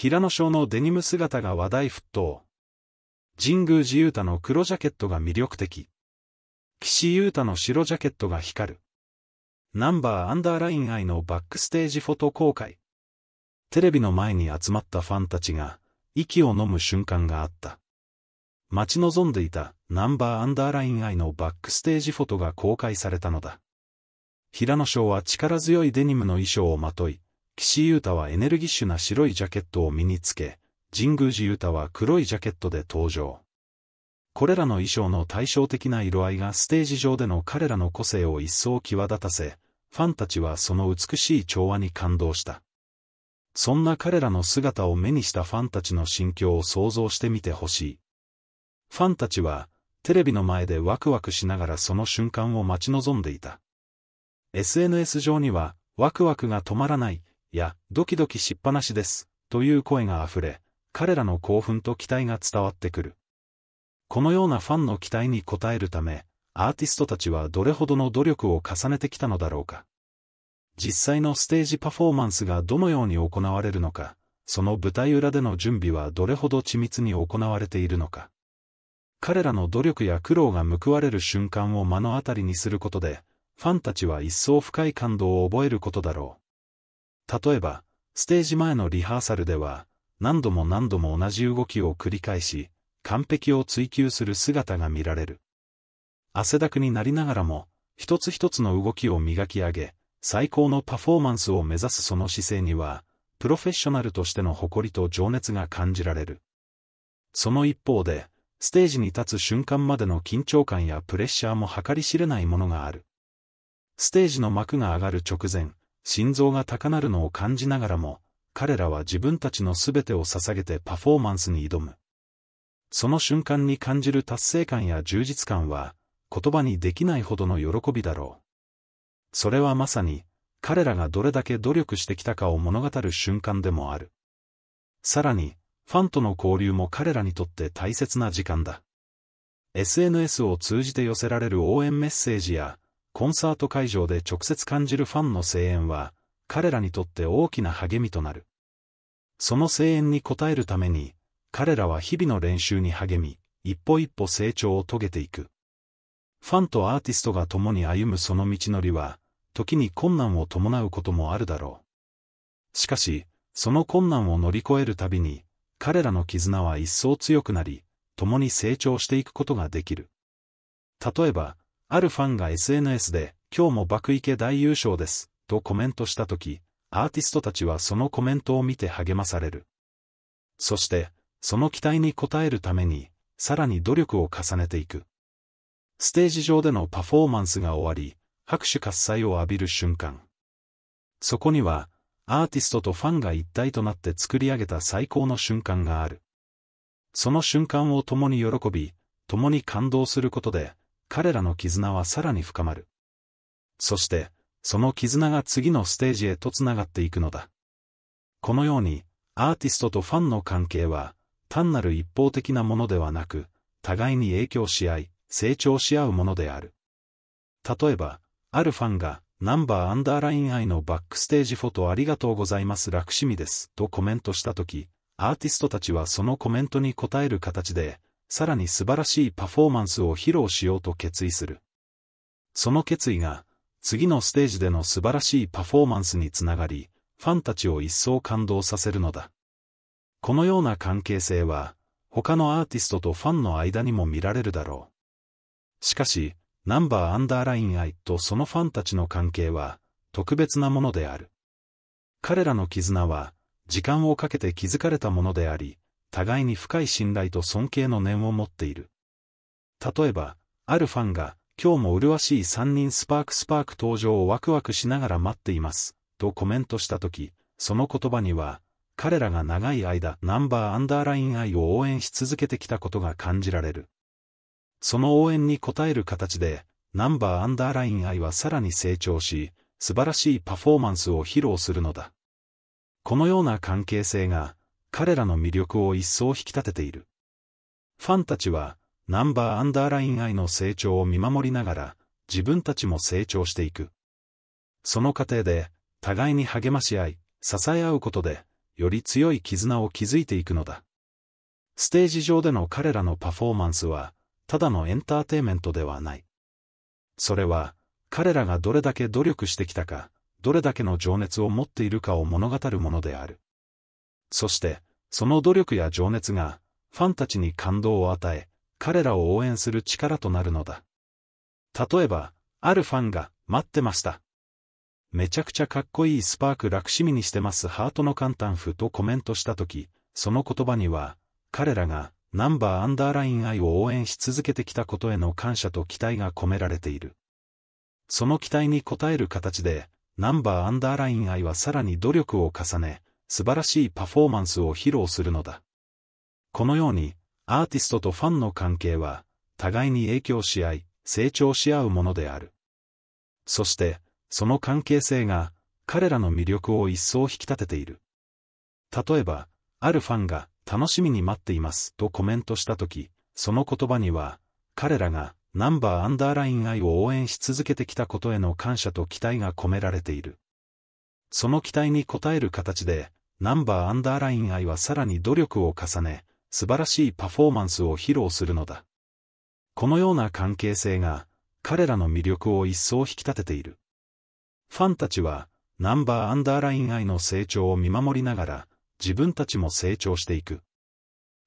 平野翔のデニム姿が話題沸騰。神宮寺勇太の黒ジャケットが魅力的。岸優太の白ジャケットが光る。ナンバーアンダーライン愛のバックステージフォト公開。テレビの前に集まったファンたちが、息を飲む瞬間があった。待ち望んでいたナンバーアンダーライン愛のバックステージフォトが公開されたのだ。平野翔は力強いデニムの衣装をまとい、岸優太はエネルギッシュな白いジャケットを身につけ、神宮寺優太は黒いジャケットで登場。これらの衣装の対照的な色合いがステージ上での彼らの個性を一層際立たせ、ファンたちはその美しい調和に感動した。そんな彼らの姿を目にしたファンたちの心境を想像してみてほしい。ファンたちは、テレビの前でワクワクしながらその瞬間を待ち望んでいた。SNS 上には、ワクワクが止まらない、や、ドキドキしっぱなしです、という声が溢れ、彼らの興奮と期待が伝わってくる。このようなファンの期待に応えるため、アーティストたちはどれほどの努力を重ねてきたのだろうか。実際のステージパフォーマンスがどのように行われるのか、その舞台裏での準備はどれほど緻密に行われているのか。彼らの努力や苦労が報われる瞬間を目の当たりにすることで、ファンたちは一層深い感動を覚えることだろう。例えば、ステージ前のリハーサルでは、何度も何度も同じ動きを繰り返し、完璧を追求する姿が見られる。汗だくになりながらも、一つ一つの動きを磨き上げ、最高のパフォーマンスを目指すその姿勢には、プロフェッショナルとしての誇りと情熱が感じられる。その一方で、ステージに立つ瞬間までの緊張感やプレッシャーも計り知れないものがある。ステージの幕が上がる直前、心臓が高鳴るのを感じながらも、彼らは自分たちの全てを捧げてパフォーマンスに挑む。その瞬間に感じる達成感や充実感は、言葉にできないほどの喜びだろう。それはまさに、彼らがどれだけ努力してきたかを物語る瞬間でもある。さらに、ファンとの交流も彼らにとって大切な時間だ。SNS を通じて寄せられる応援メッセージや、コンサート会場で直接感じるファンの声援は、彼らにとって大きな励みとなる。その声援に応えるために、彼らは日々の練習に励み、一歩一歩成長を遂げていく。ファンとアーティストが共に歩むその道のりは、時に困難を伴うこともあるだろう。しかし、その困難を乗り越えるたびに、彼らの絆は一層強くなり、共に成長していくことができる。例えば、あるファンが SNS で、今日も爆池大優勝です、とコメントしたとき、アーティストたちはそのコメントを見て励まされる。そして、その期待に応えるために、さらに努力を重ねていく。ステージ上でのパフォーマンスが終わり、拍手喝采を浴びる瞬間。そこには、アーティストとファンが一体となって作り上げた最高の瞬間がある。その瞬間を共に喜び、共に感動することで、彼らの絆はさらに深まる。そして、その絆が次のステージへと繋がっていくのだ。このように、アーティストとファンの関係は、単なる一方的なものではなく、互いに影響し合い、成長し合うものである。例えば、あるファンが、ナンバーアンダーライン愛のバックステージフォトありがとうございます楽しみですとコメントしたとき、アーティストたちはそのコメントに答える形で、さらに素晴らしいパフォーマンスを披露しようと決意する。その決意が、次のステージでの素晴らしいパフォーマンスにつながり、ファンたちを一層感動させるのだ。このような関係性は、他のアーティストとファンの間にも見られるだろう。しかし、ナンバーアンダーライン愛とそのファンたちの関係は、特別なものである。彼らの絆は、時間をかけて築かれたものであり、互いに深い信頼と尊敬の念を持っている。例えば、あるファンが、今日も麗しい3人スパークスパーク登場をワクワクしながら待っています、とコメントしたとき、その言葉には、彼らが長い間ナンバーアンダーライン愛を応援し続けてきたことが感じられる。その応援に応える形で、ナンバーアンダーライン愛はさらに成長し、素晴らしいパフォーマンスを披露するのだ。このような関係性が、彼らの魅力を一層引き立てている。ファンたちは、ナンバーアンダーライン愛の成長を見守りながら、自分たちも成長していく。その過程で、互いに励まし合い、支え合うことで、より強い絆を築いていくのだ。ステージ上での彼らのパフォーマンスは、ただのエンターテイメントではない。それは、彼らがどれだけ努力してきたか、どれだけの情熱を持っているかを物語るものである。そして、その努力や情熱が、ファンたちに感動を与え、彼らを応援する力となるのだ。例えば、あるファンが、待ってました。めちゃくちゃかっこいいスパーク楽しみにしてますハートの簡単譜とコメントしたとき、その言葉には、彼らが、ナンバーアンダーライン愛を応援し続けてきたことへの感謝と期待が込められている。その期待に応える形で、ナンバーアンダーライン愛はさらに努力を重ね、素晴らしいパフォーマンスを披露するのだ。このように、アーティストとファンの関係は、互いに影響し合い、成長し合うものである。そして、その関係性が、彼らの魅力を一層引き立てている。例えば、あるファンが、楽しみに待っていますとコメントしたとき、その言葉には、彼らが、ナンバーアンダーライン愛を応援し続けてきたことへの感謝と期待が込められている。その期待に応える形で、ナンバーアンダーライン愛はさらに努力を重ね、素晴らしいパフォーマンスを披露するのだ。このような関係性が、彼らの魅力を一層引き立てている。ファンたちは、ナンバーアンダーライン愛の成長を見守りながら、自分たちも成長していく。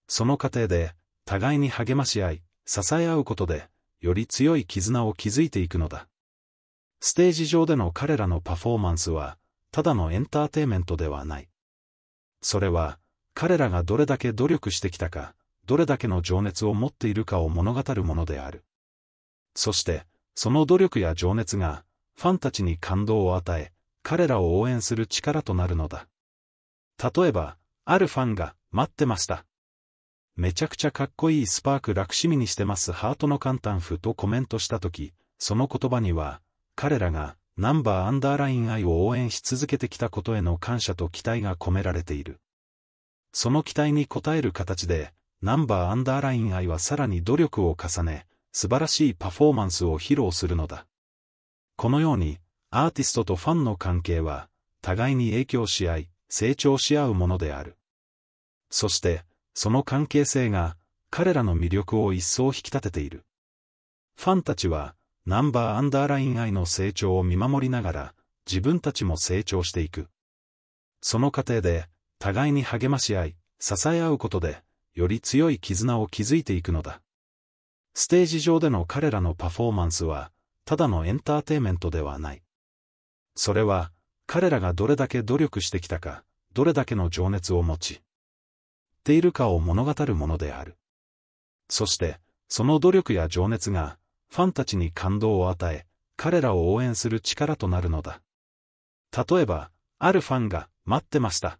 その過程で、互いに励まし合い、支え合うことで、より強い絆を築いていくのだ。ステージ上での彼らのパフォーマンスは、ただのエンターテイメントではない。それは、彼らがどれだけ努力してきたか、どれだけの情熱を持っているかを物語るものである。そして、その努力や情熱が、ファンたちに感動を与え、彼らを応援する力となるのだ。例えば、あるファンが、待ってました。めちゃくちゃかっこいいスパーク楽しみにしてますハートの簡単譜とコメントしたとき、その言葉には、彼らが、ナンバーアンダーライン愛を応援し続けてきたことへの感謝と期待が込められている。その期待に応える形で、ナンバーアンダーライン愛はさらに努力を重ね、素晴らしいパフォーマンスを披露するのだ。このように、アーティストとファンの関係は、互いに影響し合い、成長し合うものである。そして、その関係性が、彼らの魅力を一層引き立てている。ファンたちは、ナンバーアンダーライン愛の成長を見守りながら、自分たちも成長していく。その過程で、互いに励まし合い、支え合うことで、より強い絆を築いていくのだ。ステージ上での彼らのパフォーマンスは、ただのエンターテイメントではない。それは、彼らがどれだけ努力してきたか、どれだけの情熱を持ち、ているかを物語るものである。そして、その努力や情熱が、ファンたちに感動を与え、彼らを応援する力となるのだ。例えば、あるファンが、待ってました。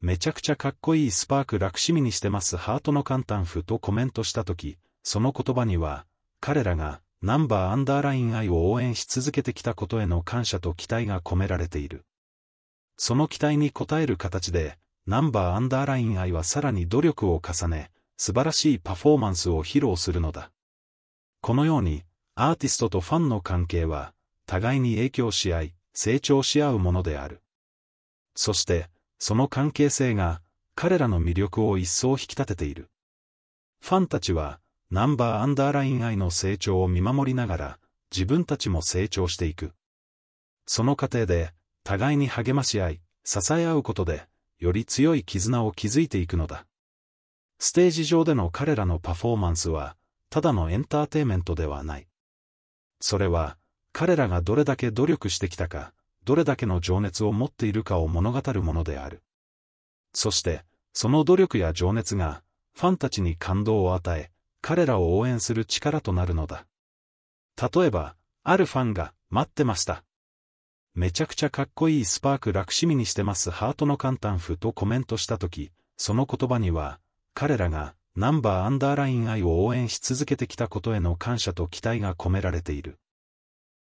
めちゃくちゃかっこいいスパーク楽しみにしてますハートの簡単譜とコメントしたとき、その言葉には、彼らが、ナンバーアンダーライン愛を応援し続けてきたことへの感謝と期待が込められている。その期待に応える形で、ナンバーアンダーライン愛はさらに努力を重ね、素晴らしいパフォーマンスを披露するのだ。このように、アーティストとファンの関係は、互いに影響し合い、成長し合うものである。そして、その関係性が、彼らの魅力を一層引き立てている。ファンたちは、ナンバーアンダーライン愛の成長を見守りながら、自分たちも成長していく。その過程で、互いに励まし合い、支え合うことで、より強い絆を築いていくのだ。ステージ上での彼らのパフォーマンスは、ただのエンターテイメントではない。それは、彼らがどれだけ努力してきたか、どれだけの情熱を持っているかを物語るものである。そして、その努力や情熱が、ファンたちに感動を与え、彼らを応援する力となるのだ。例えば、あるファンが、待ってました。めちゃくちゃかっこいいスパーク楽しみにしてますハートの簡単譜とコメントしたとき、その言葉には、彼らが、ナンバーアンダーライン愛を応援し続けてきたことへの感謝と期待が込められている。